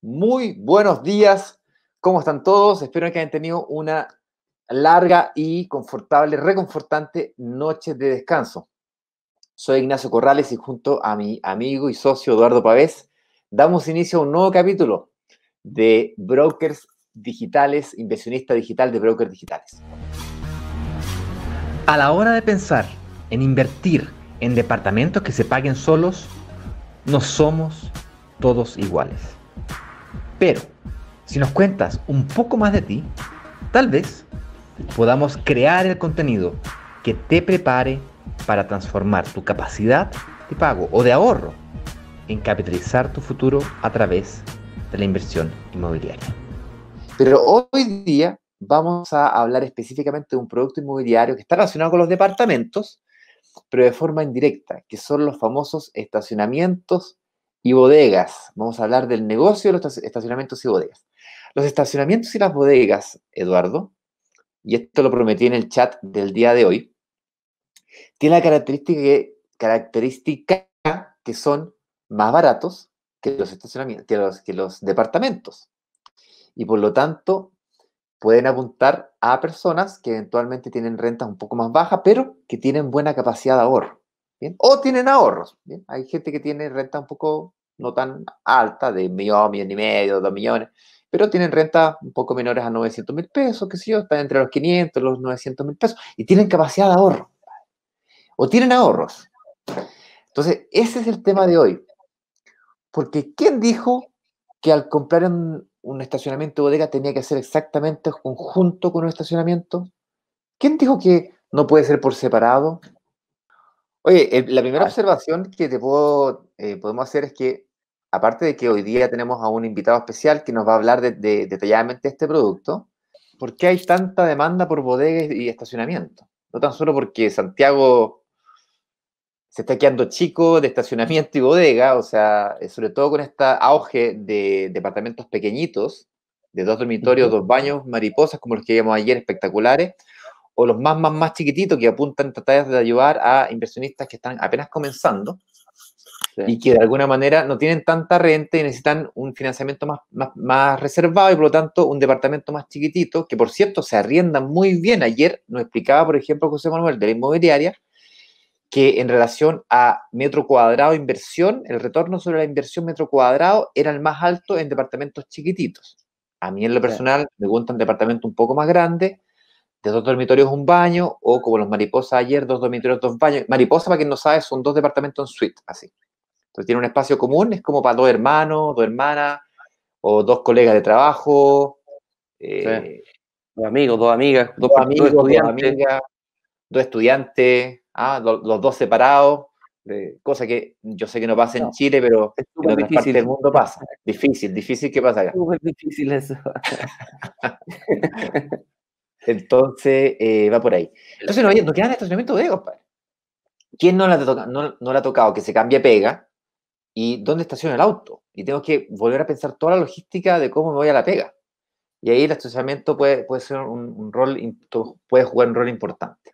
Muy buenos días, ¿cómo están todos? Espero que hayan tenido una larga y confortable, reconfortante noche de descanso. Soy Ignacio Corrales y junto a mi amigo y socio Eduardo Pavés damos inicio a un nuevo capítulo de Brokers Digitales, inversionista digital de Brokers Digitales. A la hora de pensar en invertir en departamentos que se paguen solos, no somos todos iguales. Pero si nos cuentas un poco más de ti, tal vez podamos crear el contenido que te prepare para transformar tu capacidad de pago o de ahorro en capitalizar tu futuro a través de la inversión inmobiliaria. Pero hoy día vamos a hablar específicamente de un producto inmobiliario que está relacionado con los departamentos, pero de forma indirecta, que son los famosos estacionamientos y bodegas. Vamos a hablar del negocio de los estacionamientos y bodegas. Los estacionamientos y las bodegas, Eduardo, y esto lo prometí en el chat del día de hoy, tiene la característica que, característica que son más baratos que los estacionamientos, que los, departamentos. Y por lo tanto, pueden apuntar a personas que eventualmente tienen rentas un poco más baja pero que tienen buena capacidad de ahorro. O tienen ahorros. Hay gente que tiene renta un poco no tan alta, de millón, millón y medio, dos millones, pero tienen rentas un poco menores a 900 mil pesos, que si yo, están entre los 500, los 900 mil pesos, y tienen capacidad de ahorro, o tienen ahorros. Entonces, ese es el tema de hoy. Porque ¿quién dijo que al comprar un, un estacionamiento de bodega tenía que ser exactamente conjunto con un estacionamiento? ¿Quién dijo que no puede ser por separado? Oye, eh, la primera ah. observación que te puedo, eh, podemos hacer es que aparte de que hoy día tenemos a un invitado especial que nos va a hablar de, detalladamente de este producto, ¿por qué hay tanta demanda por bodegas y estacionamiento? No tan solo porque Santiago se está quedando chico de estacionamiento y bodega, o sea, sobre todo con este auge de departamentos pequeñitos, de dos dormitorios, dos baños, mariposas, como los que vimos ayer, espectaculares, o los más, más, más chiquititos que apuntan a tratar de ayudar a inversionistas que están apenas comenzando y que de alguna manera no tienen tanta renta y necesitan un financiamiento más, más, reservado y por lo tanto un departamento más chiquitito, que por cierto se arriendan muy bien. Ayer nos explicaba, por ejemplo, José Manuel de la inmobiliaria, que en relación a metro cuadrado inversión, el retorno sobre la inversión metro cuadrado era el más alto en departamentos chiquititos. A mí en lo personal me gusta un departamento un poco más grande, de dos dormitorios un baño, o como los mariposas ayer, dos dormitorios, dos baños. Mariposa, para quien no sabe, son dos departamentos en suite, así tiene un espacio común, es como para dos hermanos, dos hermanas, o dos colegas de trabajo. Eh, dos amigos, dos amigas, dos, amigos, estudiantes. estudiantes, ah, los, dos separados, cosa que yo sé que no pasa en Chile, pero en otras difícil. partes del mundo pasa. Difícil, difícil que pasa acá. Es difícil eso. Entonces, eh, va por ahí. Entonces, no, no quedan estacionamientos de compadre. ¿Quién no no ha tocado? Que se cambie pega, y dónde estaciono el auto. Y tengo que volver a pensar toda la logística de cómo me voy a la pega. Y ahí el estacionamiento puede, ser un, rol, puede jugar un rol importante.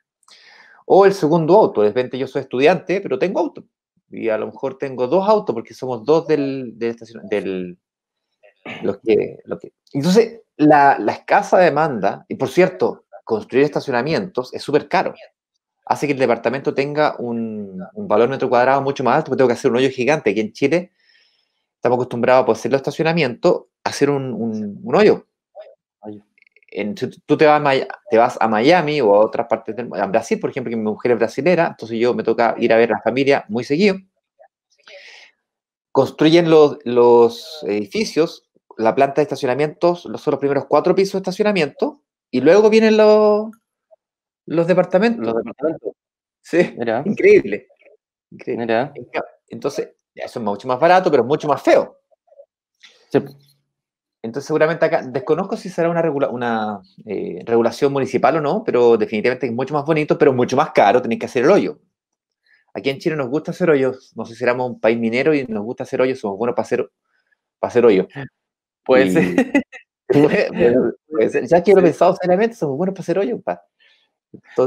O el segundo auto, de repente yo soy estudiante, pero tengo auto. Y a lo mejor tengo dos autos porque somos dos del, del, del Entonces, la, la, escasa demanda, y por cierto, construir estacionamientos es súper caro hace que el departamento tenga un, valor metro cuadrado mucho más alto, porque tengo que hacer un hoyo gigante. Aquí en Chile estamos acostumbrados a hacer los estacionamientos, hacer un, hoyo. tú te vas, a, te vas a Miami o a otras partes del a Brasil, por ejemplo, que mi mujer es brasilera, entonces yo me toca ir a ver a la familia muy seguido. Construyen los, edificios, la planta de estacionamientos, los son los primeros cuatro pisos de estacionamiento, y luego vienen los, los departamentos. Los departamentos. Sí. Increíble. Increíble. Entonces, eso es mucho más barato, pero es mucho más feo. Entonces, seguramente acá, desconozco si será una, una eh, regulación municipal o no, pero definitivamente es mucho más bonito, pero mucho más caro, tenéis que hacer el hoyo. Aquí en Chile nos gusta hacer hoyos, no sé si éramos un país minero y nos gusta hacer hoyos, somos buenos para hacer, para hacer hoyos. Pues, ya que lo he pensado seriamente, somos buenos para hacer hoyos,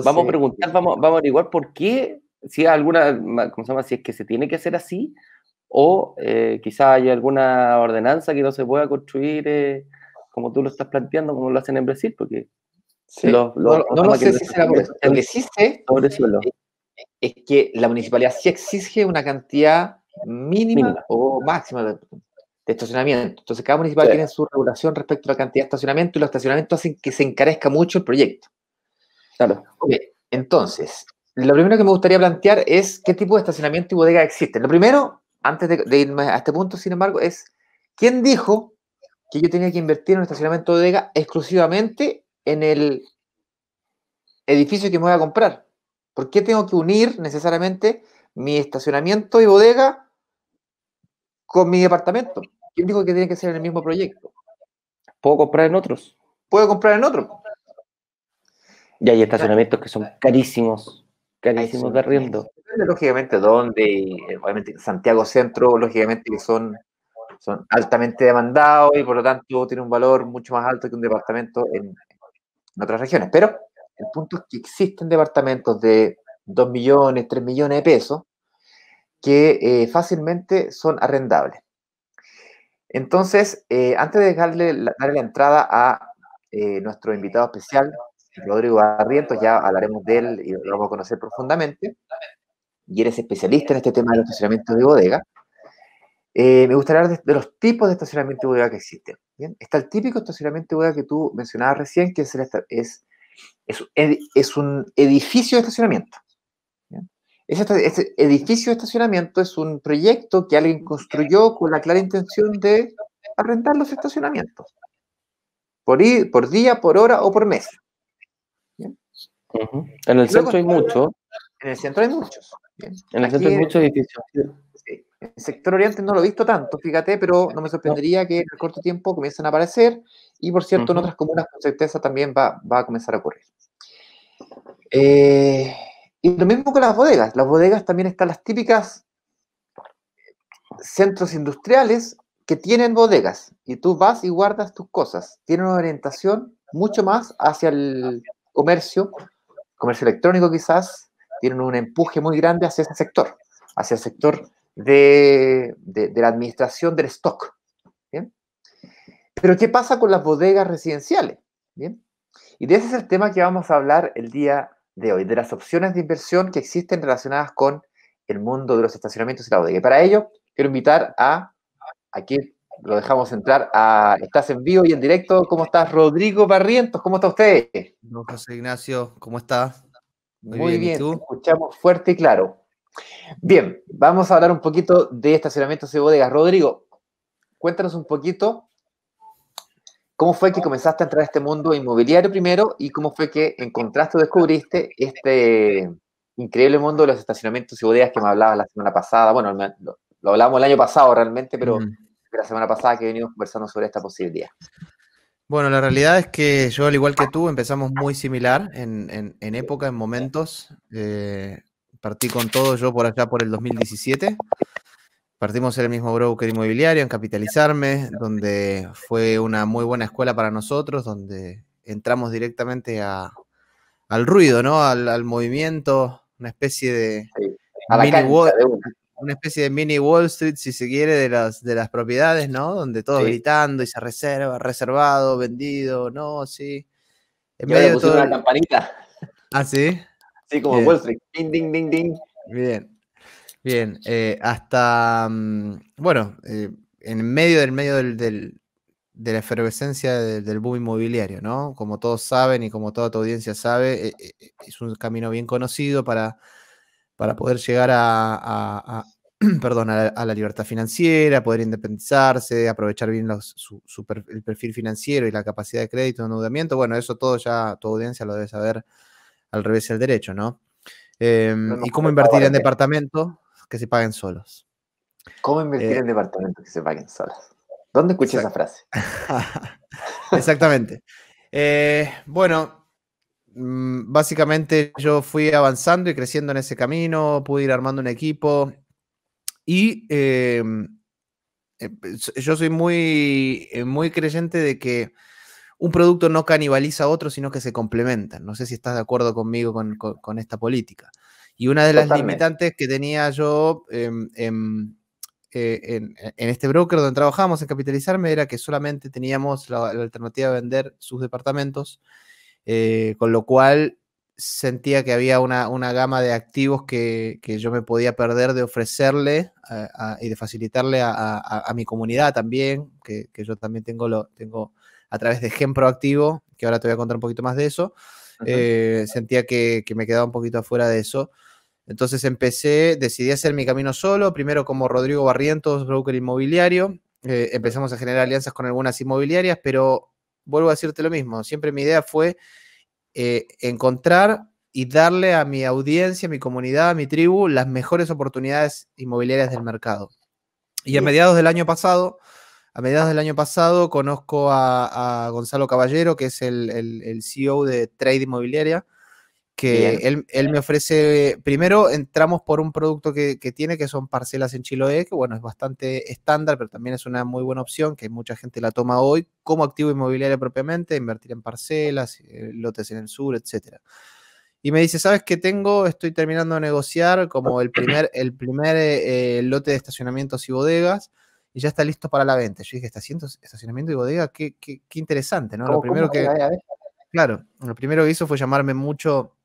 vamos a preguntar, vamos, vamos a averiguar por qué, si alguna, ¿cómo se llama? Si es que se tiene que hacer así, o eh, quizás quizá hay alguna ordenanza que no se pueda construir eh, como tú lo estás planteando, como lo hacen en Brasil, porque Lo que existe es que la municipalidad sí exige una cantidad mínima, o máxima de, estacionamiento. Entonces, cada municipal tiene su regulación respecto a la cantidad de estacionamiento y los estacionamientos hacen que se encarezca mucho el proyecto. Claro. entonces, lo primero que me gustaría plantear es qué tipo de estacionamiento y bodega existen. Lo primero, antes de, irme a este punto, sin embargo, es quién dijo que yo tenía que invertir en un estacionamiento de bodega exclusivamente en el edificio que me voy a comprar. ¿Por qué tengo que unir necesariamente mi estacionamiento y bodega con mi departamento? ¿Quién dijo que tiene que ser en el mismo proyecto? Puedo comprar en otros. Puedo comprar en otro. Y hay estacionamientos que son carísimos, carísimos de arriendo. Lógicamente, donde, obviamente, Santiago Centro, lógicamente, que son, son altamente demandados y por lo tanto tiene un valor mucho más alto que un departamento en, otras regiones. Pero el punto es que existen departamentos de 2 millones, 3 millones de pesos que eh, fácilmente son arrendables. Entonces, eh, antes de dejarle darle la entrada a eh, nuestro invitado especial, Rodrigo Barrientos, ya hablaremos de él y lo vamos a conocer profundamente. Y eres especialista en este tema de estacionamiento de bodega. Eh, me gustaría hablar de, los tipos de estacionamiento de bodega que existen. ¿bien? Está el típico estacionamiento de bodega que tú mencionabas recién, que es, es, un edificio de estacionamiento. ese edificio de estacionamiento es un proyecto que alguien construyó con la clara intención de arrendar los estacionamientos. por, día, por hora o por mes. En el centro hay muchos. En el centro hay muchos. En el centro hay muchos edificios. En el sector oriente no lo he visto tanto, fíjate, pero no me sorprendería que en el corto tiempo comiencen a aparecer y, por cierto, en otras comunas con certeza también va, a comenzar a ocurrir. Eh, y lo mismo con las bodegas. Las bodegas también están las típicas centros industriales que tienen bodegas y tú vas y guardas tus cosas. Tienen una orientación mucho más hacia el comercio comercio electrónico quizás, tienen un empuje muy grande hacia ese sector, hacia el sector de, la administración del stock. ¿bien? Pero ¿qué pasa con las bodegas residenciales? Y de ese es el tema que vamos a hablar el día de hoy, de las opciones de inversión que existen relacionadas con el mundo de los estacionamientos y la bodega. Y para ello, quiero invitar a, aquí... Lo dejamos entrar a. Estás en vivo y en directo. ¿Cómo estás, Rodrigo Barrientos? ¿Cómo está usted? Hola José Ignacio, ¿cómo estás? Muy, bien, escuchamos fuerte y claro. Bien, vamos a hablar un poquito de estacionamientos y bodegas. Rodrigo, cuéntanos un poquito cómo fue que comenzaste a entrar a este mundo inmobiliario primero y cómo fue que encontraste o descubriste este increíble mundo de los estacionamientos y bodegas que me hablabas la semana pasada. Bueno, lo, hablábamos hablamos el año pasado realmente, pero de la semana pasada que venimos conversando sobre esta posibilidad. Bueno, la realidad es que yo, al igual que tú, empezamos muy similar en, época, en momentos. Eh, partí con todo yo por acá por el 2017. Partimos en el mismo broker inmobiliario, en Capitalizarme, donde fue una muy buena escuela para nosotros, donde entramos directamente al ruido, Al, movimiento, una especie de... a la una especie de mini Wall Street, si se quiere, de las, de las propiedades, ¿no? Donde todo gritando y se reserva, reservado, vendido, no, sí. En medio una campanita. ¿Ah, sí? Sí, como Wall Street. Ding, ding, ding, ding. Bien. Bien. Eh, hasta, mm, bueno, eh, en medio del medio del, del de la efervescencia del, boom inmobiliario, ¿no? Como todos saben y como toda tu audiencia sabe, eh, es un camino bien conocido para para poder llegar a, a, a la libertad financiera, poder independizarse, aprovechar bien los, el perfil financiero y la capacidad de crédito, endeudamiento. Bueno, eso todo ya tu audiencia lo debe saber al revés del derecho, ¿no? Em, y cómo invertir en departamentos que se paguen solos. ¿Cómo invertir eh, en departamentos que se paguen solos? ¿Dónde escuché esa frase? Exactamente. Eh, bueno, Mm, básicamente yo fui avanzando y creciendo en ese camino, pude ir armando un equipo y em, em, yo soy muy, eh, muy creyente de que un producto no canibaliza a otro, sino que se complementan. No sé si estás de acuerdo conmigo con, esta política. Y una de las limitantes que tenía yo em, eh, en, este broker donde trabajamos en capitalizarme era que solamente teníamos la alternativa de vender sus departamentos eh, con lo cual sentía que había una, gama de activos que, yo me podía perder de ofrecerle eh, y de facilitarle a, mi comunidad también, que, yo también tengo, lo, tengo a través de Gen activo que ahora te voy a contar un poquito más de eso, eh, sentía que, me quedaba un poquito afuera de eso. Entonces empecé, decidí hacer mi camino solo, primero como Rodrigo Barrientos, broker inmobiliario, empezamos a generar alianzas con algunas inmobiliarias, pero vuelvo a decirte lo mismo, siempre mi idea fue eh, encontrar y darle a mi audiencia, a mi comunidad, a mi tribu, las mejores oportunidades inmobiliarias del mercado. Y a mediados del año pasado, a mediados del año pasado, conozco a, Gonzalo Caballero, que es el, el CEO de Trade Inmobiliaria, que él, me ofrece, primero entramos por un producto que, tiene, que son parcelas en Chiloé, que bueno, es bastante estándar, pero también es una muy buena opción, que mucha gente la toma hoy como activo inmobiliario propiamente, invertir en parcelas, eh, lotes en el sur, etc. Y me dice, ¿sabes qué tengo? Estoy terminando de negociar como el primer, el primer eh, lote de estacionamientos y bodegas, y ya está listo para la venta. Yo dije, estacionamiento y bodega, qué, interesante, ¿no? Lo primero que... Claro, lo primero que hizo fue llamarme mucho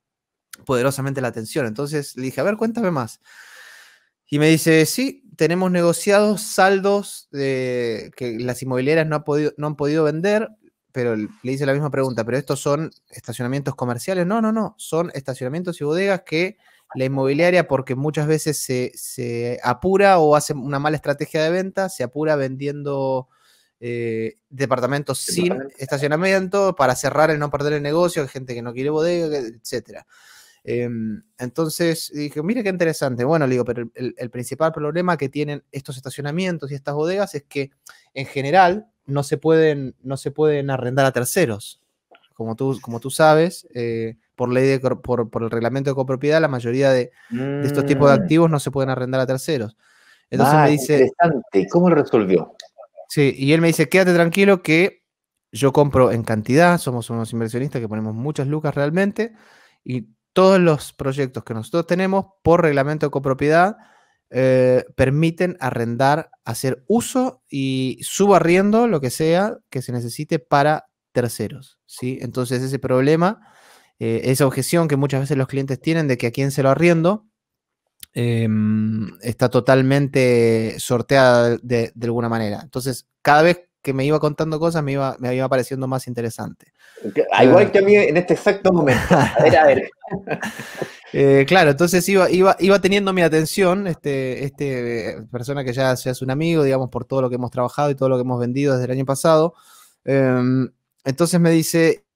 poderosamente la atención. Entonces le dije, a ver, cuéntame más. Y me dice, sí, tenemos negociados saldos que las inmobiliarias no, ha podido, no han podido vender, pero le hice la misma pregunta, pero estos son estacionamientos comerciales. No, no, no, son estacionamientos y bodegas que la inmobiliaria, porque muchas veces se, se apura o hace una mala estrategia de venta, se apura vendiendo eh, departamentos sin estacionamiento para cerrar el no perder el negocio, gente que no quiere bodega, etcétera. Em, entonces dije, mire qué interesante. Bueno, le digo, pero el, principal problema que tienen estos estacionamientos y estas bodegas es que en general no se pueden, no se pueden arrendar a terceros. Como tú, como tú sabes, eh, por ley de, por, por, el reglamento de copropiedad, la mayoría de, estos tipos de mm. activos no se pueden arrendar a terceros. Entonces me ah, dice. Interesante. ¿Cómo lo resolvió? Sí, y él me dice, quédate tranquilo que yo compro en cantidad, somos unos inversionistas que ponemos muchas lucas realmente, y todos los proyectos que nosotros tenemos por reglamento de copropiedad eh, permiten arrendar, hacer uso y subarriendo lo que sea que se necesite para terceros. ¿sí? Entonces ese problema, eh, esa objeción que muchas veces los clientes tienen de que a quién se lo arriendo, em, está totalmente sorteada de, alguna manera. Entonces cada vez que me iba contando cosas me iba, me iba pareciendo más interesante. Ah. Igual que a mí en este exacto momento. A ver, a ver. Eh, claro, entonces iba, iba, teniendo mi atención, este, este persona que ya, seas un amigo, digamos, por todo lo que hemos trabajado y todo lo que hemos vendido desde el año pasado. Em, entonces me dice,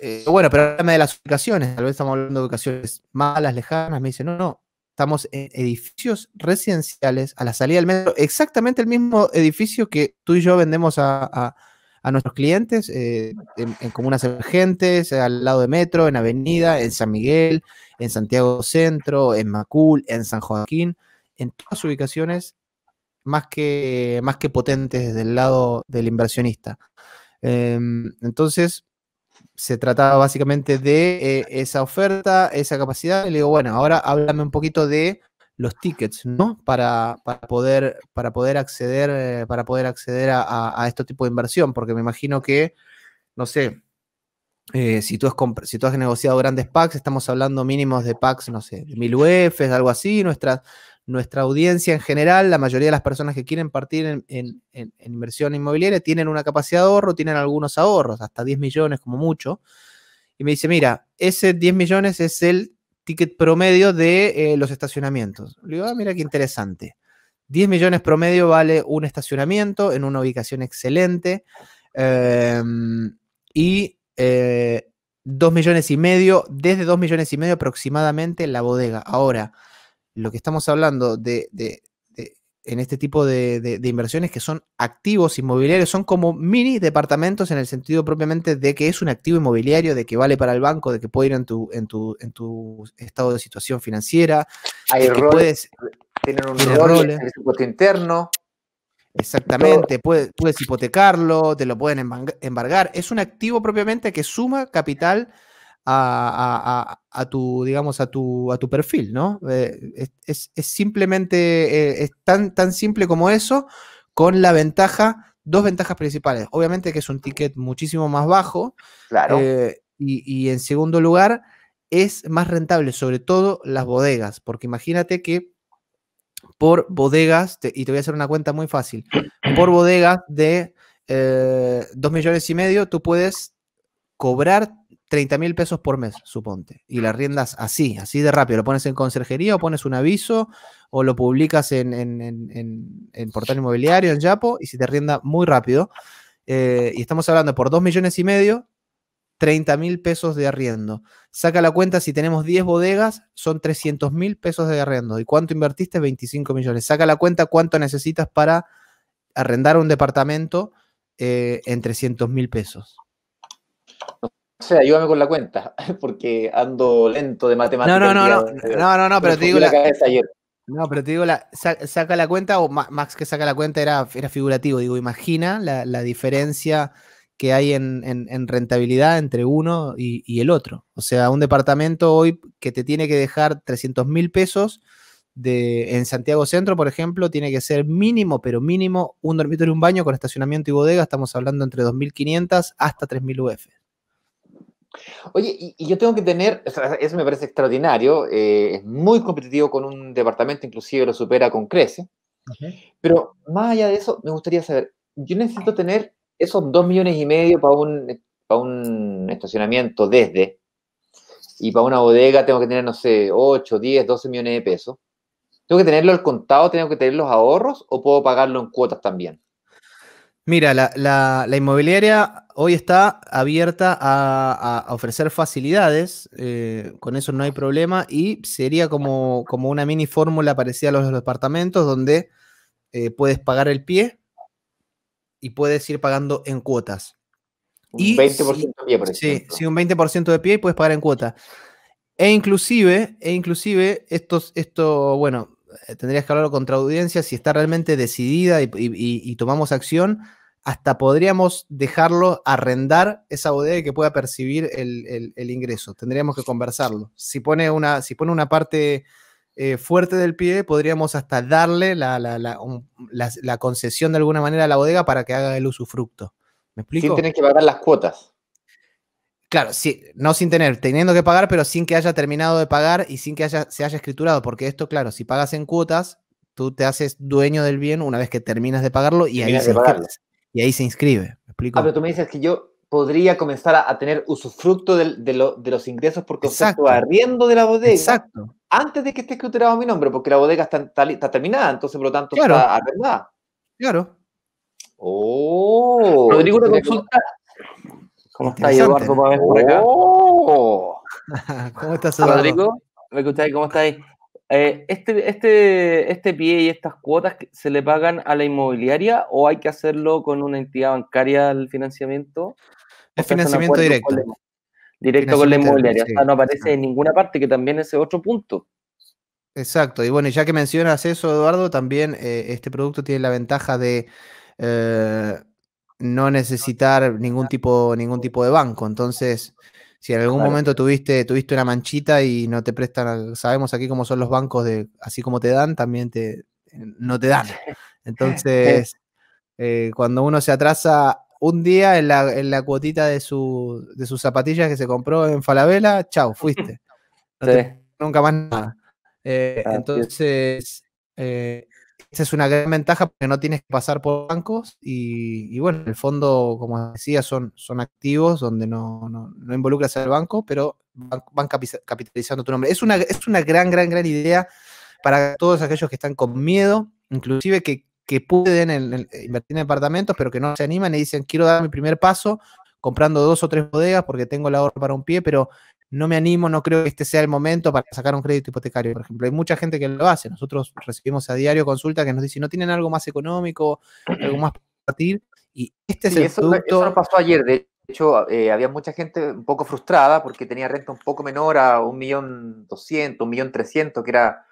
eh, bueno, pero háblame de las ubicaciones, tal vez estamos hablando de ubicaciones malas, lejanas. Me dice, no, no, estamos en edificios residenciales a la salida del metro, exactamente el mismo edificio que tú y yo vendemos a a nuestros clientes eh, en, comunas emergentes, al lado de Metro, en Avenida, en San Miguel, en Santiago Centro, en Macul, en San Joaquín, en todas ubicaciones más que, más que potentes desde el lado del inversionista. Em, entonces, se trataba básicamente de eh, esa oferta, esa capacidad, y le digo, bueno, ahora háblame un poquito de los tickets, ¿no? Para, poder, para poder acceder, eh, para poder acceder a, este tipo de inversión, porque me imagino que, no sé, eh, si, tú has tú has negociado grandes packs, estamos hablando mínimos de packs, no sé, de mil UFs, e algo así, nuestra, nuestra audiencia en general, la mayoría de las personas que quieren partir en, en inversión inmobiliaria tienen una capacidad de ahorro, tienen algunos ahorros, hasta 10 millones como mucho, y me dice, mira, ese 10 millones es el ticket promedio de eh, los estacionamientos. Le ah, mira qué interesante. 10 millones promedio vale un estacionamiento en una ubicación excelente. Em, y 2 eh, millones y medio, desde 2 millones y medio aproximadamente en la bodega. Ahora, lo que estamos hablando de, en este tipo de, inversiones que son activos inmobiliarios, son como mini departamentos en el sentido propiamente de que es un activo inmobiliario, de que vale para el banco, de que puede ir en tu, en tu, en tu estado de situación financiera. Hay roles, puedes, tienen un rol interno. Exactamente, puedes, puedes hipotecarlo, te lo pueden embargar. Es un activo propiamente que suma capital a, tu, digamos, a tu, a tu perfil, ¿no? Eh, es, simplemente, eh, es tan, tan simple como eso, con la ventaja, dos ventajas principales. Obviamente que es un ticket muchísimo más bajo. Claro. Eh, y, en segundo lugar, es más rentable, sobre todo las bodegas, porque imagínate que por bodegas, y te voy a hacer una cuenta muy fácil, por bodegas de dos millones y medio, tú puedes cobrar 30 mil pesos por mes, suponte, y la riendas así, así de rápido. Lo pones en conserjería o pones un aviso o lo publicas en, en, portal inmobiliario, en Yapo, y si te rienda muy rápido. Eh, y estamos hablando por 2 millones y medio, 30 mil pesos de arriendo. Saca la cuenta, si tenemos 10 bodegas, son 300 mil pesos de arriendo. ¿Y cuánto invertiste? 25 millones. Saca la cuenta cuánto necesitas para arrendar un departamento eh, en 300 mil pesos. O sea, ayúdame con la cuenta, porque ando lento de matemáticas. No, no, no, no, no, no, pero te digo la, No, pero te digo, la, saca la cuenta, o Max que saca la cuenta era, era figurativo, digo, imagina la, diferencia que hay en, rentabilidad entre uno y, el otro. O sea, un departamento hoy que te tiene que dejar 300 mil pesos de, en Santiago Centro, por ejemplo, tiene que ser mínimo, pero mínimo, un dormitorio, y un baño con estacionamiento y bodega, estamos hablando entre 2.500 hasta 3.000 UF. Oye, y, yo tengo que tener, eso me parece extraordinario, eh, es muy competitivo con un departamento, inclusive lo supera con crece, pero más allá de eso, me gustaría saber, yo necesito tener esos dos millones y medio para un, para un estacionamiento desde, y para una bodega tengo que tener, no sé, 8, 10, 12 millones de pesos. ¿Tengo que tenerlo al contado, tengo que tener los ahorros o puedo pagarlo en cuotas también? Mira, la, la, inmobiliaria hoy está abierta a, ofrecer facilidades, eh, con eso no hay problema, y sería como, como una mini fórmula parecida a los departamentos, donde eh, puedes pagar el pie y puedes ir pagando en cuotas. Un 20% de pie, por Sí, sí, un 20% de pie y puedes pagar en cuotas. E inclusive, e inclusive, estos, esto, bueno, eh, tendrías que hablarlo contra audiencia, si está realmente decidida y tomamos acción, hasta podríamos dejarlo arrendar esa bodega y que pueda percibir el, ingreso. Tendríamos que conversarlo. Si pone una, si pone una parte eh, fuerte del pie, podríamos hasta darle la, concesión de alguna manera a la bodega para que haga el usufructo. ¿Me explico? Sin tener que pagar las cuotas. Claro, sí, no sin tener, teniendo que pagar, pero sin que haya terminado de pagar y sin que haya, se haya escriturado, porque esto, claro, si pagas en cuotas, tú te haces dueño del bien una vez que terminas de pagarlo y ahí se y ahí se inscribe. ¿Me explico? Ah, pero tú me dices que yo podría comenzar a, tener usufructo de, los ingresos porque estoy de de la bodega. Exacto. Antes de que esté escriturado mi nombre, porque la bodega está, terminada, entonces por lo tanto está arrendada. Claro. Oh. Rodrigo, una consulta. ¿Cómo está Eduardo Oh. ¿Cómo estás, Eduardo? Rodrigo, me escucháis, ¿cómo estás eh, este, este, este pie y estas cuotas se le pagan a la inmobiliaria o hay que hacerlo con una entidad bancaria el financiamiento? Es financiamiento directo. directo con la inmobiliaria. no aparece ah. en ninguna parte, que también es otro punto. Exacto. Y bueno, ya que mencionas eso, Eduardo, también eh, este producto tiene la ventaja de eh, no necesitar ningún tipo, ningún tipo de banco. Entonces, si en algún momento tuviste, tuviste una manchita y no te prestan, sabemos aquí cómo son los bancos de, así como te dan, también te no te dan. Entonces, eh, cuando uno se atrasa un día en la, en la cuotita de, sus zapatillas que se compró en Falabella, chao, fuiste. nunca más nada. Eh, entonces, eh, esa es una gran ventaja porque no tienes que pasar por bancos y, bueno, en el fondo, como decía, son, son activos donde no, involucras al banco, pero van, capitalizando tu nombre. Es una, es una gran, gran, gran idea para todos aquellos que están con miedo, inclusive que, pueden invertir en departamentos, pero que no se animan y dicen, quiero dar mi primer paso comprando dos o tres bodegas porque tengo la ahorro para un pie, pero no me animo, no creo que este sea el momento para sacar un crédito hipotecario, por ejemplo. Hay mucha gente que lo hace. Nosotros recibimos a diario consulta que nos dice, ¿no tienen algo más económico, algo más para compartir? Y este es eso, pasó ayer, de hecho, eh, había mucha gente un poco frustrada porque tenía renta un poco menor a 1.200.000, 1.300.000, que era,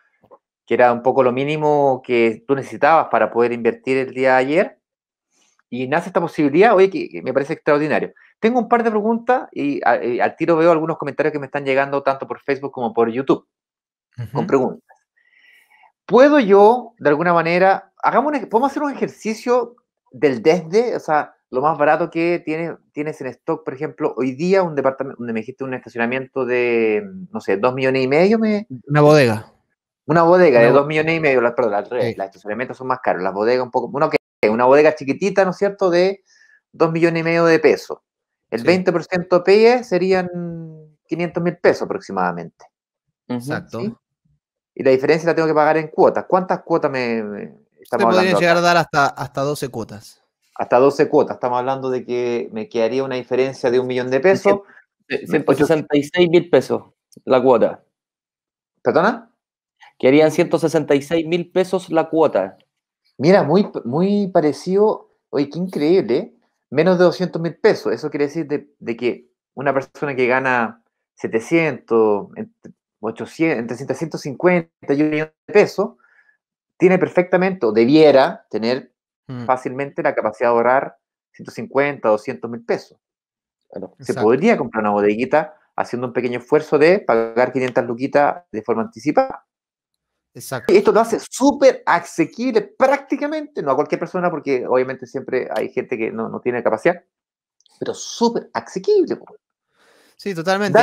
que era un poco lo mínimo que tú necesitabas para poder invertir el día de ayer. Y nace esta posibilidad, oye, que me parece extraordinario. Tengo un par de preguntas y, al tiro veo algunos comentarios que me están llegando tanto por Facebook como por YouTube con preguntas. ¿Puedo yo, de alguna manera, hagamos un, podemos hacer un ejercicio del desde, o sea, lo más barato que tiene, tienes en stock, por ejemplo, hoy día un departamento, donde me dijiste un estacionamiento de, no sé, dos millones y medio. Me... Una bodega. Una bodega de dos millones y medio, perdón, las estacionamientos son más caros, las bodegas un poco, una bodega chiquitita, ¿no es cierto?, de dos millones y medio de pesos. El 20% PIE serían 500 mil pesos aproximadamente. Exacto. Y la diferencia la tengo que pagar en cuotas. ¿Cuántas cuotas me, estamos hablando? llegar a dar hasta, hasta 12 cuotas. Hasta 12 cuotas. Estamos hablando de que me quedaría una diferencia de un millón de pesos. 166 mil pesos la cuota. ¿Perdona? Quedarían 166 mil pesos la cuota. Mira, muy, muy parecido. Oye, qué increíble. ¿eh? menos de 200 mil pesos. Eso quiere decir de, que una persona que gana 700, entre 800, entre 750 y un millón de pesos, tiene perfectamente o debiera tener mm. fácilmente la capacidad de ahorrar 150, 200 mil pesos. se podría comprar una bodeguita haciendo un pequeño esfuerzo de pagar 500 luquitas de forma anticipada. Esto lo hace súper asequible prácticamente, no a cualquier persona, porque obviamente siempre hay gente que no, tiene capacidad, pero súper asequible. Sí, totalmente.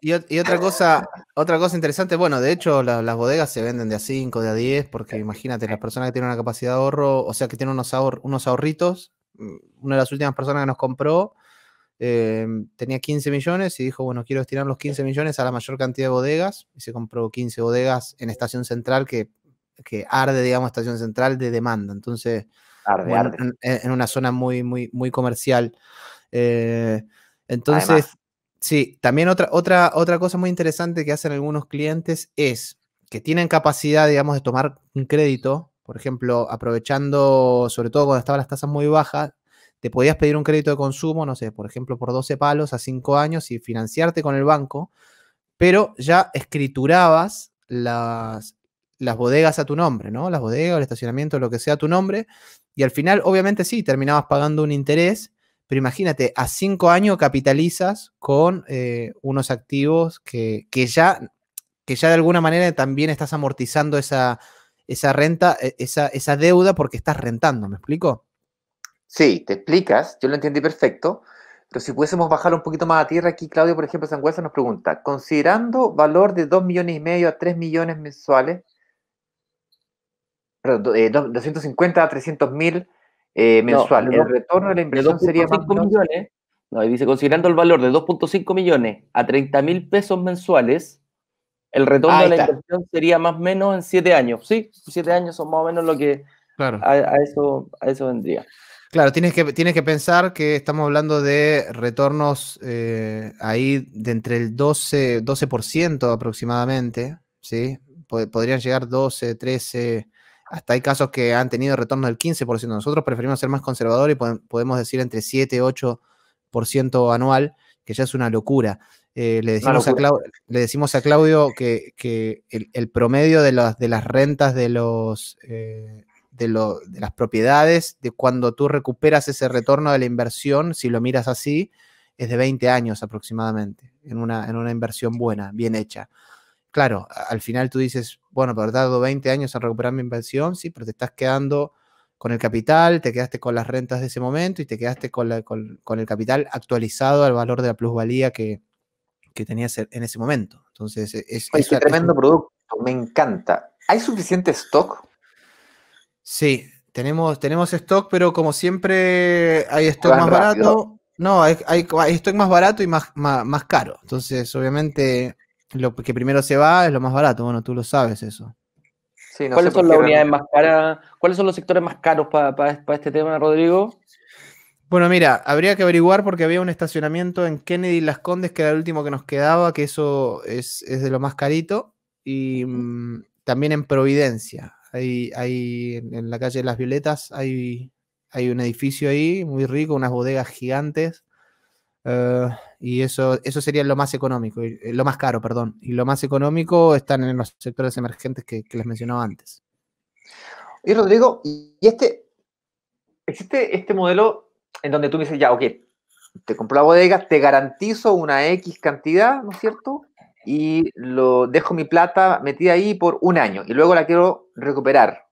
Y otra, cosa, otra cosa interesante, bueno, de hecho las bodegas se venden de a 5, de a 10, porque imagínate, las personas que tienen una capacidad de ahorro, o sea, que tienen unos ahorritos, mm, una de las últimas personas que nos compró, Em, tenía 15 millones y dijo, bueno, quiero estirar los 15 millones a la mayor cantidad de bodegas y se compró 15 bodegas en Estación Central que, arde, digamos, Estación Central de demanda. Entonces, En, una zona muy, muy, muy comercial. Eh, entonces, sí, también otra, otra, otra cosa muy interesante que hacen algunos clientes es que tienen capacidad, digamos, de tomar un crédito, por ejemplo, aprovechando, sobre todo cuando estaban las tasas muy bajas, te podías pedir un crédito de consumo, no sé, por ejemplo, por 12 palos a 5 años y financiarte con el banco, pero ya escriturabas las, las bodegas a tu nombre, ¿no? Las bodegas, el estacionamiento, lo que sea a tu nombre, y al final, obviamente sí, terminabas pagando un interés, pero imagínate, a 5 años capitalizas con eh, unos activos que, ya, que ya de alguna manera también estás amortizando esa, esa renta, e, esa deuda porque estás rentando, ¿me explico? Sí, te explicas, yo lo entendí perfecto, pero si pudiésemos bajar un poquito más a tierra, aquí Claudio, por ejemplo, Sangüesa nos pregunta, considerando valor de 2 millones y medio a 3 millones mensuales, perdón, 250 eh, a 300 mil eh, mensuales el retorno de la inversión sería más... Millones, no, y dice, considerando el valor de 2.5 millones a 30 mil pesos mensuales, el retorno de la inversión sería más o menos en 7 años, ¿sí? 7 años son más o menos lo que... a, eso, a eso vendría. Claro, tienes que, tienes que pensar que estamos hablando de retornos eh, ahí de entre el 12, aproximadamente, ¿sí? Podrían llegar 12, 13, hasta hay casos que han tenido retornos del 15%. Nosotros preferimos ser más conservadores y podemos decir entre 7, 8% anual, que ya es una locura. Eh, le, decimos A Claudio, le, decimos a Claudio que, el, promedio de las, de las rentas de los... Eh, de, las propiedades, de cuando tú recuperas ese retorno de la inversión, si lo miras así, es de 20 años aproximadamente, en una, en una inversión buena, bien hecha. Claro, al final tú dices, bueno, pero dado 20 años en recuperar mi inversión, sí, pero te estás quedando con el capital, te quedaste con las rentas de ese momento y te quedaste con, con, el capital actualizado al valor de la plusvalía que, tenías e, en ese momento. Entonces, e, es un tremendo producto, me encanta. ¿Hay suficiente stock Sí, tenemos, tenemos stock, pero como siempre hay stock más barato. No, hay, hay, stock más barato y más, caro. Entonces, obviamente, lo que primero se va es lo más barato. Bueno, tú lo sabes eso. Sí, ¿Cuáles son las unidades más caras? ¿Cuáles son los sectores más caros para este tema, Rodrigo? Bueno, mira, habría que averiguar porque había un estacionamiento en Kennedy y Las Condes, que era el último que nos quedaba, que eso es, es de lo más carito. Y mm, también en Providencia. Hay, hay en la calle de Las Violetas hay, hay un edificio ahí muy rico, unas bodegas gigantes. Eh, y eso, eso sería lo más económico, eh, lo más caro, perdón. Y lo más económico están en los sectores emergentes que, les mencionaba antes. Y Rodrigo, y este, existe este modelo en donde tú dices, ya, ok, te compro la bodega, te garantizo una X cantidad, ¿no es cierto? y lo dejo mi plata metida ahí por un año y luego la quiero recuperar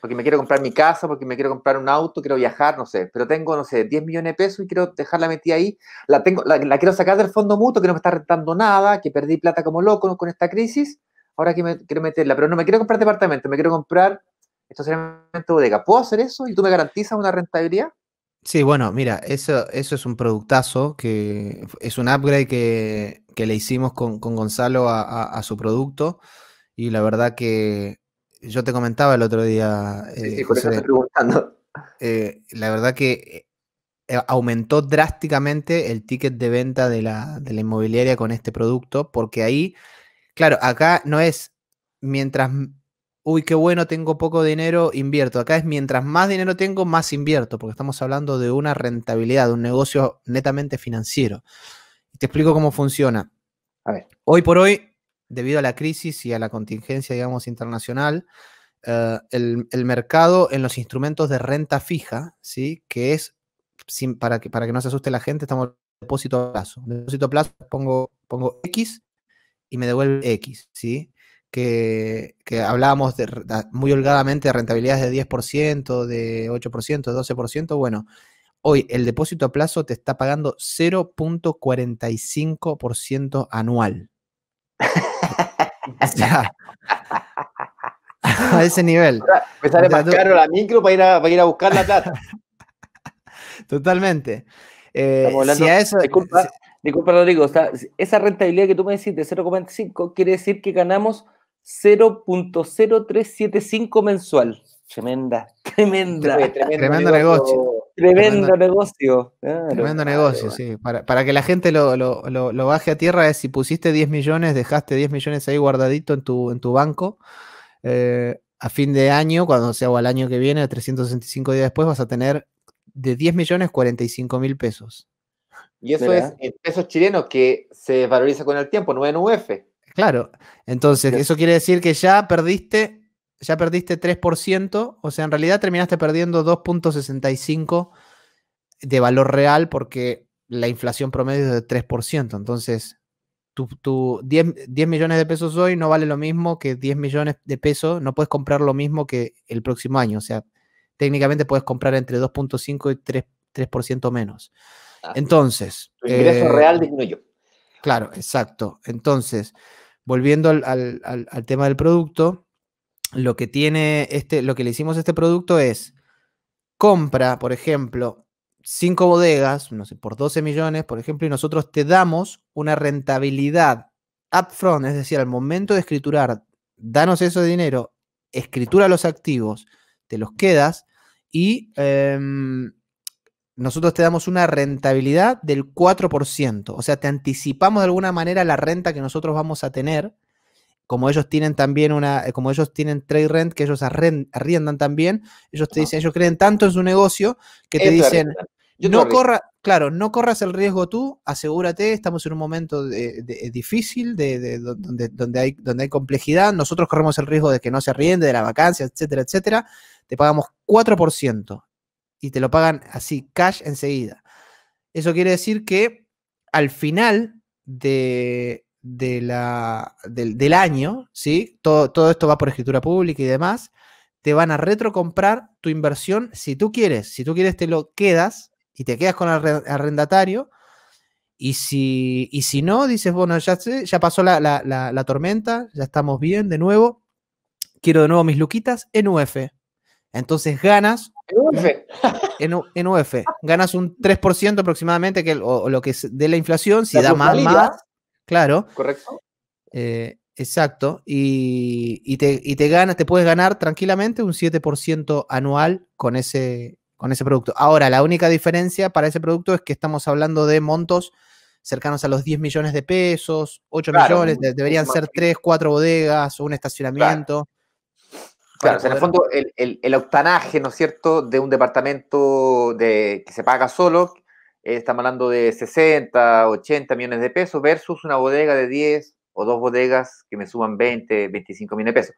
porque me quiero comprar mi casa, porque me quiero comprar un auto, quiero viajar, no sé, pero tengo, no sé, 10 millones de pesos y quiero dejarla metida ahí, la, tengo, la, quiero sacar del fondo mutuo, que no me está rentando nada, que perdí plata como loco con esta crisis, ahora que me, quiero meterla, pero no me quiero comprar departamento, me quiero comprar estacionamiento de bodega. ¿Puedo hacer eso y tú me garantizas una rentabilidad? Sí, bueno, mira, eso, eso es un productazo, que es un upgrade que, le hicimos con, Gonzalo a, su producto y la verdad que yo te comentaba el otro día, eh, eh, la verdad que eh, aumentó drásticamente el ticket de venta de la, de la inmobiliaria con este producto, porque ahí, claro, acá no es mientras uy, qué bueno, tengo poco dinero, invierto. Acá es mientras más dinero tengo, más invierto, porque estamos hablando de una rentabilidad, de un negocio netamente financiero. Te explico cómo funciona. A ver. Hoy por hoy, debido a la crisis y a la contingencia, digamos, internacional, eh, el, mercado en los instrumentos de renta fija, ¿sí? Que es, para, que, para que no se asuste la gente, estamos depósito a plazo. Depósito a plazo pongo, pongo X y me devuelve X, ¿sí? que, hablábamos de, muy holgadamente de rentabilidades de 10%, de 8%, de 12%, bueno, hoy el depósito a plazo te está pagando 0.45% anual. a ese nivel. Me sale más caro la micro para ir a, buscar la plata. Totalmente. Eh, disculpa, Rodrigo, esa rentabilidad que tú me decís de 0,45 quiere decir que ganamos 0.0375 mensual. Tremenda, tremenda. Tremendo, negocio. Tremendo, negocio. tremendo negocio, sí. Para, que la gente lo, baje a tierra es si pusiste 10 millones, dejaste 10 millones ahí guardadito en tu, en tu banco. Eh, a fin de año, cuando sea o al año que viene, 365 días después, vas a tener de 10 millones 45 mil pesos. Y eso es en pesos chilenos que se valoriza con el tiempo, no en UF. Claro, entonces eso quiere decir que ya perdiste, ya perdiste 3%, o sea, en realidad terminaste perdiendo 2.65 de valor real porque la inflación promedio es de 3%, entonces tu, 10, millones de pesos hoy no vale lo mismo que 10 millones de pesos, no puedes comprar lo mismo que el próximo año, o sea, técnicamente puedes comprar entre 2.5 y 3, menos. Entonces... Tu ingreso eh, real disminuyó. Claro, exacto. Entonces, volviendo al, tema del producto, lo que tiene este, lo que le hicimos a este producto es compra, por ejemplo, cinco bodegas, no sé, por 12 millones, por ejemplo, y nosotros te damos una rentabilidad upfront, es decir, al momento de escriturar, danos eso de dinero, escritura los activos, te los quedas y em, nosotros te damos una rentabilidad del 4%. O sea, te anticipamos de alguna manera la renta que nosotros vamos a tener. Como ellos tienen también una, eh, como ellos tienen trade rent, que ellos arriendan también, ellos te dicen, ellos creen tanto en su negocio que te dicen, no corra, claro, no corras el riesgo tú, asegúrate, estamos en un momento de, eh, difícil, de, donde, hay, donde hay complejidad, nosotros corremos el riesgo de que no se arriende, de la vacancia, etcétera, etcétera, te pagamos 4% y te lo pagan así, cash enseguida. Eso quiere decir que al final de, la, del, año, ¿sí? Todo, esto va por escritura pública y demás, te van a retrocomprar tu inversión si tú quieres. Si tú quieres, te lo quedas y te quedas con el arrendatario. Y si, si no, dices, bueno, ya, ya pasó la, la tormenta, ya estamos bien de nuevo. Quiero de nuevo mis luquitas en UF. Entonces ganas. En UF. E. E. Ganas un 3% aproximadamente, que, lo que es de la inflación, si da más, Claro. Correcto. Eh, exacto. Y, te, ganas, te puedes ganar tranquilamente un 7% anual con ese, con ese producto. Ahora, la única diferencia para ese producto es que estamos hablando de montos cercanos a los 10 millones de pesos, 8 millones, deberían ser 3, 4 bodegas, un estacionamiento. Claro, en el fondo el, el, octanaje, ¿no es cierto?, de un departamento de, que se paga solo, eh, estamos hablando de 60, 80 millones de pesos versus una bodega de 10 o dos bodegas que me suman 20, 25 millones de pesos.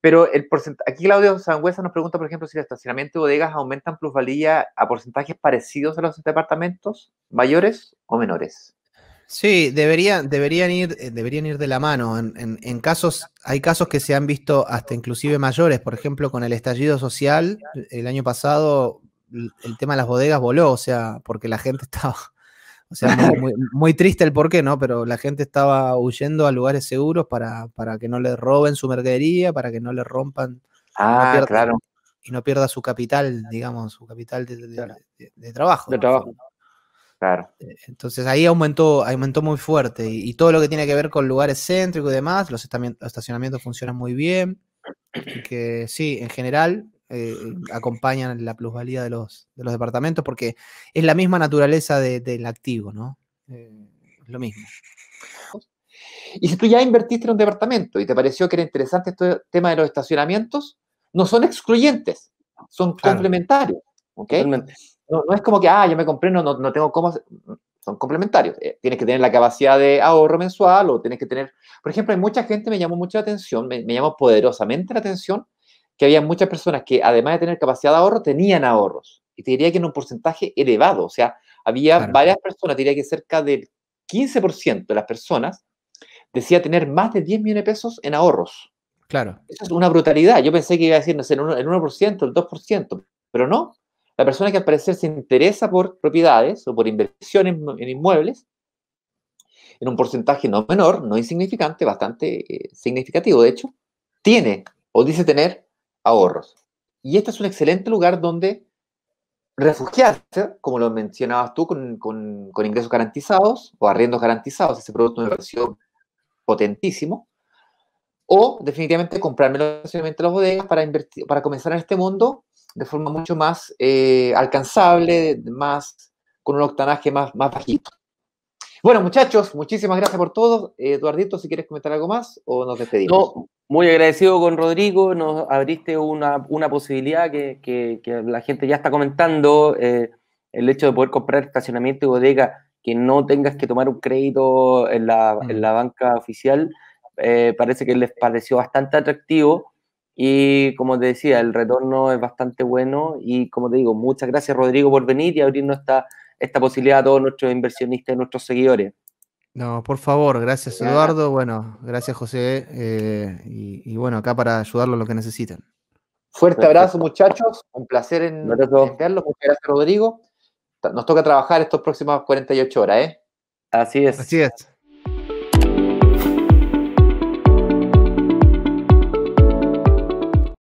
Pero el aquí Claudio Sangüesa nos pregunta, por ejemplo, si el estacionamiento de bodegas aumentan plusvalía a porcentajes parecidos a los departamentos mayores o menores. Sí, debería, deberían, ir, eh, deberían ir de la mano. En, en, casos, hay casos que se han visto hasta inclusive mayores. Por ejemplo, con el estallido social, el año pasado el tema de las bodegas voló, o sea, porque la gente estaba, o sea, muy, muy triste el porqué, ¿no? Pero la gente estaba huyendo a lugares seguros para, para que no le roben su mercadería, para que no le rompan. Ah, claro. Y no pierda su capital, digamos, su capital de, trabajo. De trabajo. Claro. Eh, entonces ahí aumentó, aumentó muy fuerte. Y, todo lo que tiene que ver con lugares céntricos y demás, los, estacionamientos funcionan muy bien. que sí, en general eh, acompañan la plusvalía de los, departamentos porque es la misma naturaleza del activo, ¿no? Eh, es lo mismo. Y si tú ya invertiste en un departamento y te pareció que era interesante este tema de los estacionamientos, no son excluyentes, son complementarios. ¿okay? no, es como que, ah, yo me compré, no, tengo cómo. Son complementarios. Eh, tienes que tener la capacidad de ahorro mensual o tienes que tener. Por ejemplo, hay mucha gente, me llamó mucho la atención, me, llamó poderosamente la atención, que había muchas personas que, además de tener capacidad de ahorro, tenían ahorros. Y te diría que en un porcentaje elevado. O sea, había varias personas, te diría que cerca del 15% de las personas decía tener más de 10 millones de pesos en ahorros. Claro. Eso es una brutalidad. Yo pensé que iba a decir, no sé, en 1%, el 2%, pero no la persona que al parecer se interesa por propiedades o por inversiones en, inmuebles, en un porcentaje no menor, no insignificante, bastante eh, significativo, de hecho, tiene o dice tener ahorros. Y este es un excelente lugar donde refugiarse, como lo mencionabas tú, con, ingresos garantizados o arriendos garantizados, ese producto de inversión potentísimo, o definitivamente comprarme los bodegas para, invertir, para comenzar en este mundo de forma mucho más eh, alcanzable, más, con un octanaje más, más bajito. Bueno, muchachos, muchísimas gracias por todo. Eduardito, si quieres comentar algo más o nos despedimos. No, muy agradecido con Rodrigo. Nos abriste una, posibilidad que, la gente ya está comentando. Eh, el hecho de poder comprar estacionamiento y bodega, que no tengas que tomar un crédito en la, mm. banca oficial, eh, parece que les pareció bastante atractivo. Y como te decía, el retorno es bastante bueno. Y como te digo, muchas gracias, Rodrigo, por venir y abrirnos esta, esta posibilidad a todos nuestros inversionistas y nuestros seguidores. No, por favor, gracias Eduardo, bueno, gracias José, eh, y, bueno, acá para ayudarlos lo que necesiten. Fuerte abrazo muchachos, un placer en, muchas gracias Rodrigo. Nos toca trabajar estas próximas 48 horas, ¿eh? Así es. Así es.